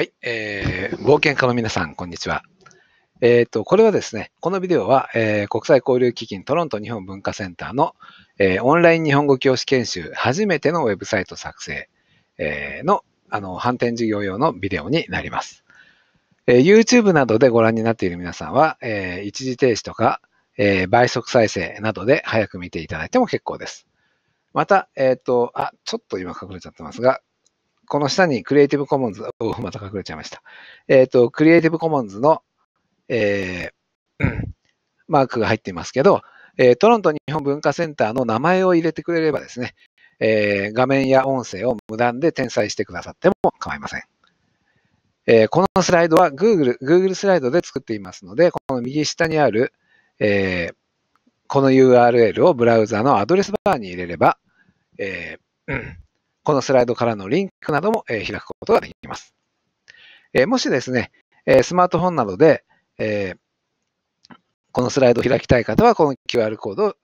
はい、えー、冒険家の皆さん、こんにちは。えっ、ー、と、これはですね、このビデオは、えー、国際交流基金トロント日本文化センターの、えー、オンライン日本語教師研修、初めてのウェブサイト作成、えー、の、あの、反転授業用のビデオになります。えー、YouTube などでご覧になっている皆さんは、えー、一時停止とか、えー、倍速再生などで早く見ていただいても結構です。また、えっ、ー、と、あ、ちょっと今隠れちゃってますが、この下にクリエイティブコモンズ、おまた隠れちゃいました。えっ、ー、と、クリエイティブコモンズの、えー、うん、マークが入っていますけど、えー、トロント日本文化センターの名前を入れてくれればですね、えー、画面や音声を無断で転載してくださっても構いません。えー、このスライドは Google、Google スライドで作っていますので、この右下にある、えー、この URL をブラウザのアドレスバーに入れれば、えー、うんこのスライドからのリンクなども開くことができます。もしですね、スマートフォンなどで、このスライドを開きたい方は、この QR コードを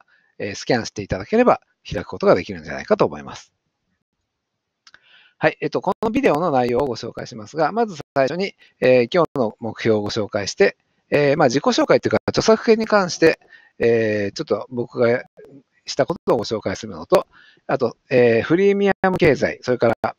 スキャンしていただければ開くことができるんじゃないかと思います。はい、えっと、このビデオの内容をご紹介しますが、まず最初に、えー、今日の目標をご紹介して、えー、まあ、自己紹介というか、著作権に関して、えー、ちょっと僕が、したことをご紹介するのと、あと、えー、フリーミアム経済、それから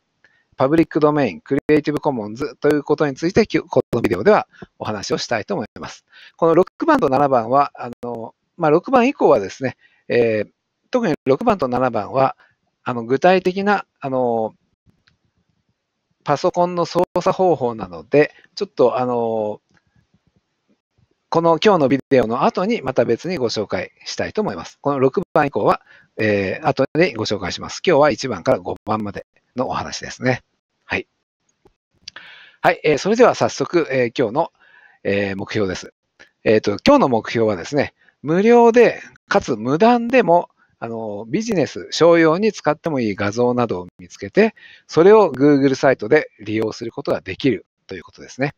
パブリックドメイン、クリエイティブコモンズということについて、このビデオではお話をしたいと思います。この6番と7番は、あのまあ、6番以降はですね、えー、特に6番と7番は、あの具体的なあのパソコンの操作方法なので、ちょっとあのこの今日のビデオの後にまた別にご紹介したいと思います。この6番以降は、えー、後でご紹介します。今日は1番から5番までのお話ですね。はい。はい、えー、それでは早速、えー、今日の、えー、目標です。えっ、ー、と、今日の目標はですね、無料で、かつ無断でも、あの、ビジネス、商用に使ってもいい画像などを見つけて、それを Google サイトで利用することができるということですね。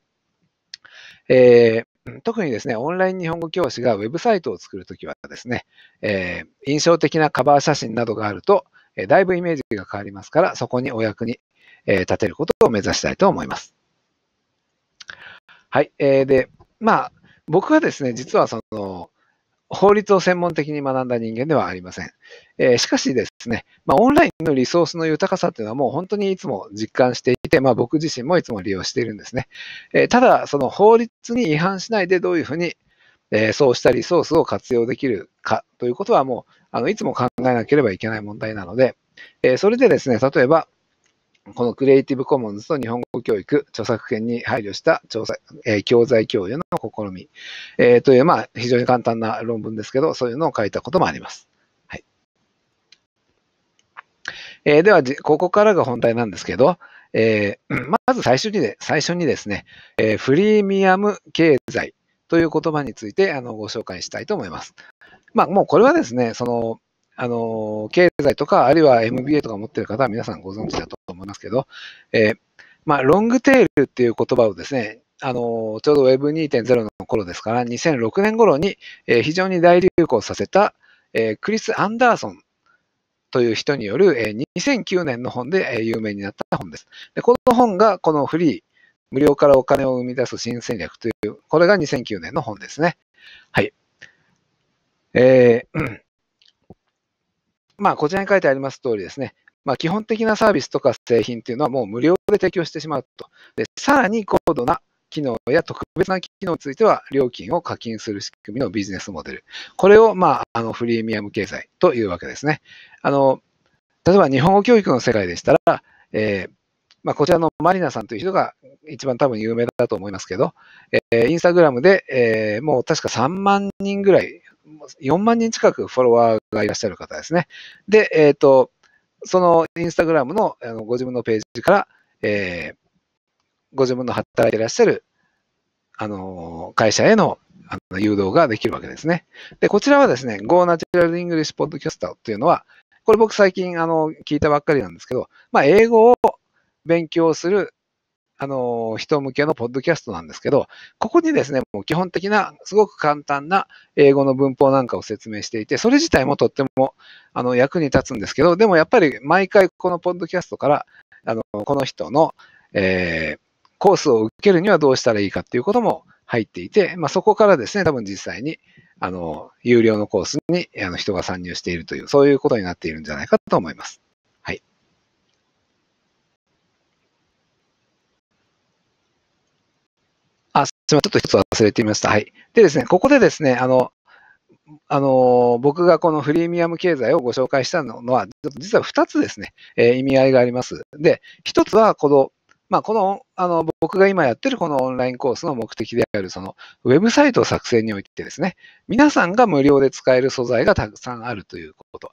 えー、特にですね、オンライン日本語教師がウェブサイトを作るときはですね、えー、印象的なカバー写真などがあると、えー、だいぶイメージが変わりますから、そこにお役に、えー、立てることを目指したいと思います。はい。えー、で、まあ、僕はですね、実はその、法律を専門的に学んだ人間ではありません。えー、しかしですね、まあ、オンラインのリソースの豊かさというのはもう本当にいつも実感していて、まあ、僕自身もいつも利用しているんですね。えー、ただ、その法律に違反しないでどういうふうに、えー、そうしたリソースを活用できるかということはもう、あのいつも考えなければいけない問題なので、えそれでですね、例えば、このクリエイティブコモンズと日本語教育、著作権に配慮した調査、えー、教材共有の試み、えー、という、まあ、非常に簡単な論文ですけど、そういうのを書いたこともあります。はい。えー、では、ここからが本題なんですけど、えー、まず最初に、最初にですね、えー、フリーミアム経済という言葉についてあのご紹介したいと思います。まあ、もうこれはですね、その、あの、経済とか、あるいは MBA とか持ってる方は皆さんご存知だと思いますけど、えー、まあ、ロングテールっていう言葉をですね、あの、ちょうど Web2.0 の頃ですから、2006年頃に、えー、非常に大流行させた、えー、クリス・アンダーソンという人による、えー、2009年の本で、えー、有名になった本です。で、この本がこのフリー、無料からお金を生み出す新戦略という、これが2009年の本ですね。はい。えー、まあ、こちらに書いてあります通りですね、まあ、基本的なサービスとか製品というのはもう無料で提供してしまうと。でさらに高度な機能や特別な機能については料金を課金する仕組みのビジネスモデル。これを、まあ、あのフリーミアム経済というわけですね。あの例えば日本語教育の世界でしたら、えー、まあ、こちらのマリナさんという人が一番多分有名だと思いますけど、えー、インスタグラムで、えー、もう確か3万人ぐらい4万人近くフォロワーがいらっしゃる方ですね。で、えっ、ー、と、そのインスタグラムのあのご自分のページから、えー、ご自分の働いていらっしゃる、あのー、会社へのあの誘導ができるわけですね。で、こちらはですね、Go Natural English Podcast というのは、これ僕最近あの聞いたばっかりなんですけど、まあ、英語を勉強するあの、人向けのポッドキャストなんですけど、ここにですね、もう基本的な、すごく簡単な英語の文法なんかを説明していて、それ自体もとっても、あの、役に立つんですけど、でもやっぱり毎回このポッドキャストから、あの、この人の、えー、コースを受けるにはどうしたらいいかっていうことも入っていて、まあ、そこからですね、多分実際に、あの、有料のコースにあの人が参入しているという、そういうことになっているんじゃないかと思います。すみません、ちょっと一つ忘れてみました。はい。でですね、ここでですね、あの、あの僕がこのフリーミアム経済をご紹介したのは、実は2つですね、えー、意味合いがあります。で、1つはこの、まあ、このあの僕が今やってるこのオンラインコースの目的である、そのウェブサイト作成においてですね、皆さんが無料で使える素材がたくさんあるということ、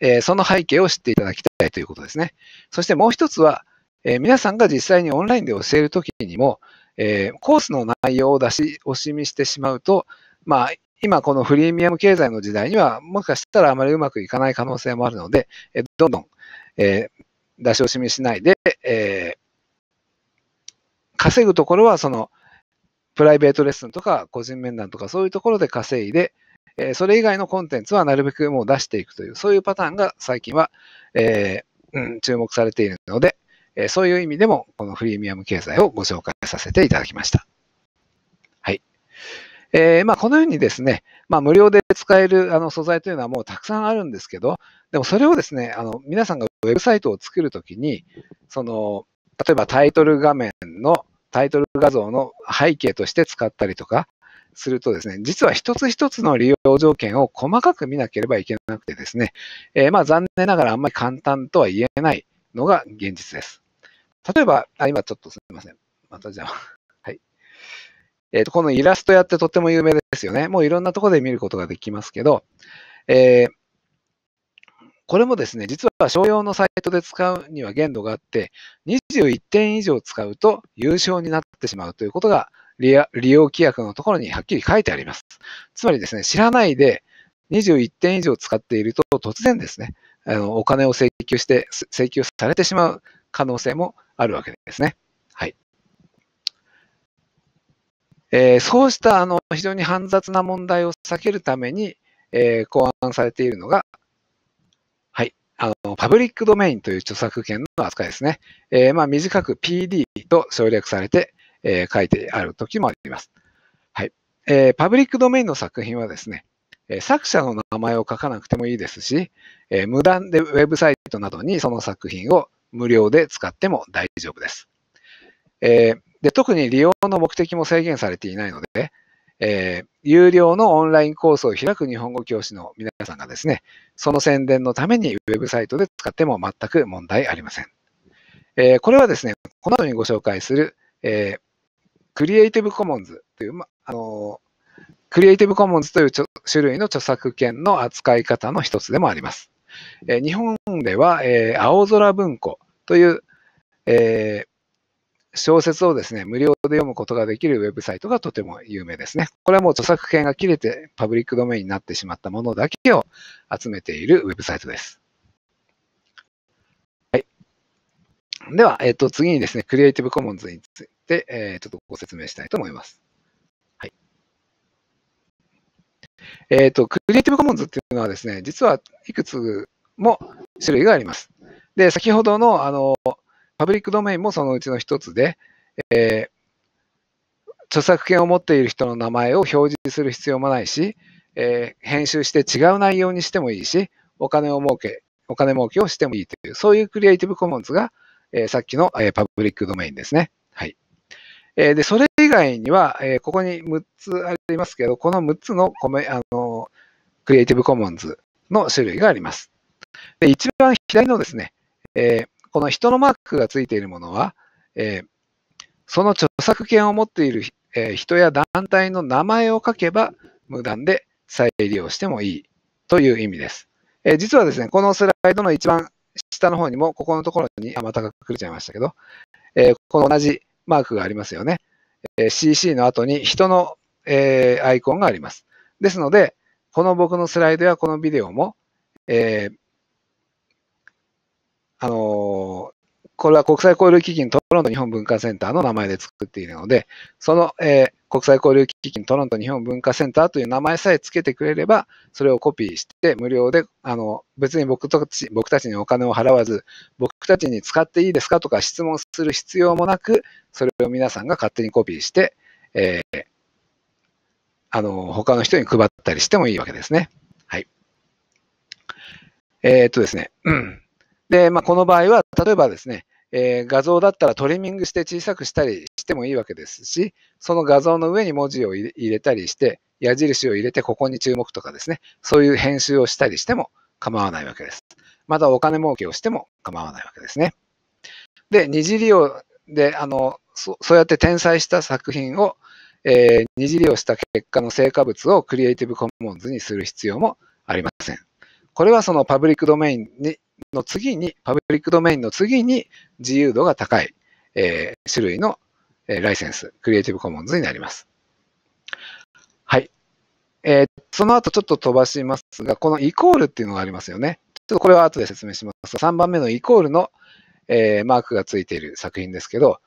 えー、その背景を知っていただきたいということですね。そしてもう1つは、えー、皆さんが実際にオンラインで教えるときにも、えー、コースの内容を出し惜しみしてしまうと、まあ、今このフリーミアム経済の時代には、もしかしたらあまりうまくいかない可能性もあるので、えー、どんどん、えー、出し惜しみしないで、え稼ぐところはそのプライベートレッスンとか個人面談とかそういうところで稼いで、えそれ以外のコンテンツはなるべくもう出していくという、そういうパターンが最近は、えーうん、注目されているので、えそういう意味でも、このフリーミアム経済をご紹介させていただきました。はい。えー、まあ、このようにですね、まあ、無料で使えるあの素材というのはもうたくさんあるんですけど、でもそれをですね、あの皆さんがウェブサイトを作るときに、その、例えばタイトル画面のタイトル画像の背景として使ったりとかするとですね、実は一つ一つの利用条件を細かく見なければいけなくてですね、えー、まあ残念ながらあんまり簡単とは言えないのが現実です。例えば、あ、今ちょっとすみません。またじゃあ、はい。えっ、ー、と、このイラスト屋ってとっても有名ですよね。もういろんなところで見ることができますけど、えー、これもですね、実は商用のサイトで使うには限度があって、21点以上使うと優勝になってしまうということが利用規約のところにはっきり書いてあります。つまりですね、知らないで21点以上使っていると突然ですね、あのお金を請求して、請求されてしまう可能性もあるわけですね。はい。えー、そうしたあの非常に煩雑な問題を避けるために、えー、考案されているのが、はい、あのパブリックドメインという著作権の扱いですね。えー、まあ、短く PD と省略されて、えー、書いてある時もあります。はいえー、パブリックドメインの作品はですね、え作者の名前を書かなくてもいいですし、え無断でウェブサイトなどにその作品を無料で使っても大丈夫です。えー、で特に利用の目的も制限されていないので、えー、有料のオンラインコースを開く日本語教師の皆さんがですね、その宣伝のためにウェブサイトで使っても全く問題ありません。えー、これはですね、この後にご紹介する、えー、クリエイティブコモンズという、ま、あのクリエイティブコモンズという種類の著作権の扱い方の一つでもあります。え日本では、え青空文庫という、え小説をですね、無料で読むことができるウェブサイトがとても有名ですね。これはもう著作権が切れてパブリックドメインになってしまったものだけを集めているウェブサイトです。はい。では、えっと、次にですね、クリエイティブコモンズについて、えー、ちょっとご説明したいと思います。えっ、ー、と、クリエイティブコモンズっていうのはですね、実はいくつも種類があります。で、先ほどの、あの、パブリックドメインもそのうちの一つで、えー、著作権を持っている人の名前を表示する必要もないし、えー、編集して違う内容にしてもいいし、お金を儲け、お金儲けをしてもいいという、そういうクリエイティブコモンズが、えー、さっきの、えー、パブリックドメインですね。はい。えー、で、それ以外には、えー、ここに6つありますけど、この6つのコメ、あの、クリエイティブコモンズの種類があります。で、一番左のですね、えー、この人のマークがついているものは、えー、その著作権を持っている、えー、人や団体の名前を書けば無断で再利用してもいいという意味です。え実はですね、このスライドの一番下の方にも、ここのところに、あ、また隠れちゃいましたけど、えこの同じマークがありますよね。え CC の後に人の、えアイコンがあります。ですので、この僕のスライドやこのビデオも、えー、あのー、これは国際交流基金トロント日本文化センターの名前で作っているので、その、えー、国際交流基金トロント日本文化センターという名前さえつけてくれれば、それをコピーして無料で、あの、別に僕たち、僕たちにお金を払わず、僕たちに使っていいですかとか質問する必要もなく、それを皆さんが勝手にコピーして、えー、あの、他の人に配ったりしてもいいわけですね。はい。えー、っとですね。うん。で、まあ、この場合は、例えばですね、えー、画像だったらトリミングして小さくしたりしてもいいわけですし、その画像の上に文字を入れたりして、矢印を入れてここに注目とかですね、そういう編集をしたりしても構わないわけです。またお金儲けをしても構わないわけですね。で、二次利用で、あの、そうやって転載した作品を、えー、二次利用した結果の成果物をクリエイティブコモンズにする必要もありません。これはそのパブリックドメインにの次に、パブリックドメインの次に自由度が高い、えー、種類の、えー、ライセンス、クリエイティブコモンズになります。はい。えー、その後ちょっと飛ばしますが、このイコールっていうのがありますよね。ちょっとこれは後で説明します。3番目のイコールの、えー、マークがついている作品ですけど、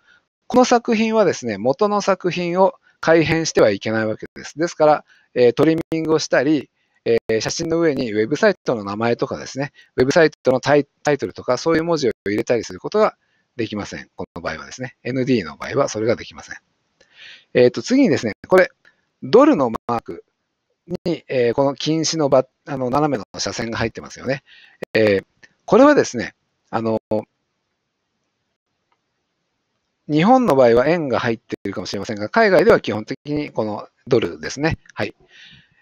この作品はですね、元の作品を改変してはいけないわけです。ですから、えトリミングをしたり、え写真の上にウェブサイトの名前とかですね、ウェブサイトのタイトルとか、そういう文字を入れたりすることができません。この場合はですね、ND の場合はそれができません。えっ、ー、と、次にですね、これ、ドルのマークに、えー、この禁止のばあの斜めの斜線が入ってますよね。えー、これはですね、あの、日本の場合は円が入っているかもしれませんが、海外では基本的にこのドルですね。はい。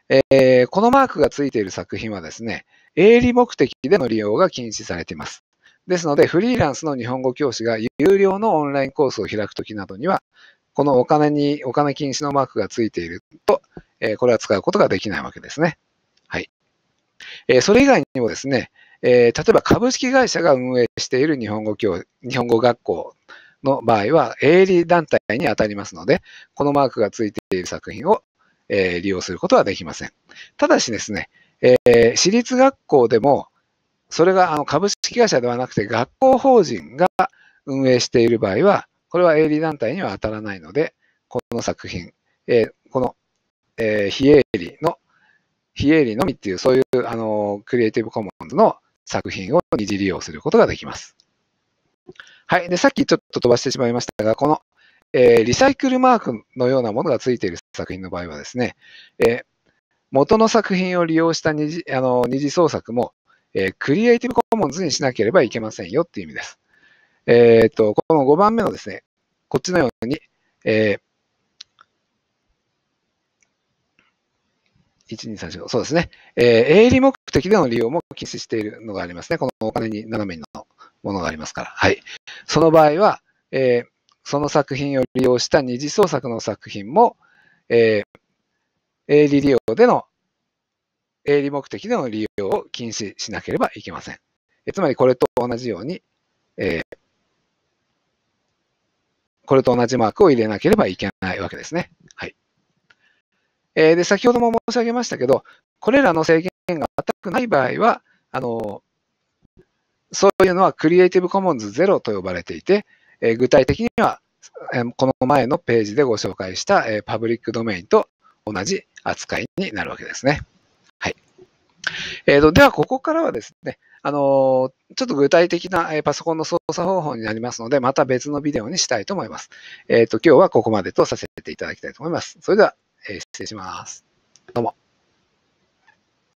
えー、このマークがついている作品はですね、営利目的での利用が禁止されています。ですので、フリーランスの日本語教師が有料のオンラインコースを開くときなどには、このお金に、お金禁止のマークがついていると、えー、これは使うことができないわけですね。はい。えー、それ以外にもですね、えー、例えば株式会社が運営している日本語教日本語学校の場合は営利団体に当たりますので、このマークがついている作品を、えー、利用することはできません。ただしですね、えー、私立学校でも、それがあの株式会社ではなくて学校法人が運営している場合は、これは営利団体には当たらないので、この作品、えー、この、えー、非営利の、非営利のみっていう、そういう、あの、クリエイティブコモンズの作品を二次利用することができます。はい。で、さっきちょっと飛ばしてしまいましたが、この、えー、リサイクルマークのようなものがついている作品の場合はですね、えー、元の作品を利用した二次あの二次創作も、えー、クリエイティブコモンズにしなければいけませんよっていう意味です。えっ、ー、と、この5番目のですね、こっちのように、えー、1、2、3、4、そうですね、えー、営利目的での利用も禁止しているのがありますね、このお金に斜めにの。ものがありますから。はい。その場合は、えー、その作品を利用した二次創作の作品も、えー、営利利用での、営利目的での利用を禁止しなければいけません。えつまりこれと同じように、えー、これと同じマークを入れなければいけないわけですね。はい。えー、で、先ほども申し上げましたけど、これらの制限が全くない場合は、あの、そういうのはクリエイティブコモンズゼロと呼ばれていて、え具体的には、えこの前のページでご紹介した、えパブリックドメインと同じ扱いになるわけですね。はい。えーと、では、ここからはですね、あのー、ちょっと具体的な、えパソコンの操作方法になりますので、また別のビデオにしたいと思います。えっ、ー、と、今日はここまでとさせていただきたいと思います。それでは、えー、失礼します。どうも。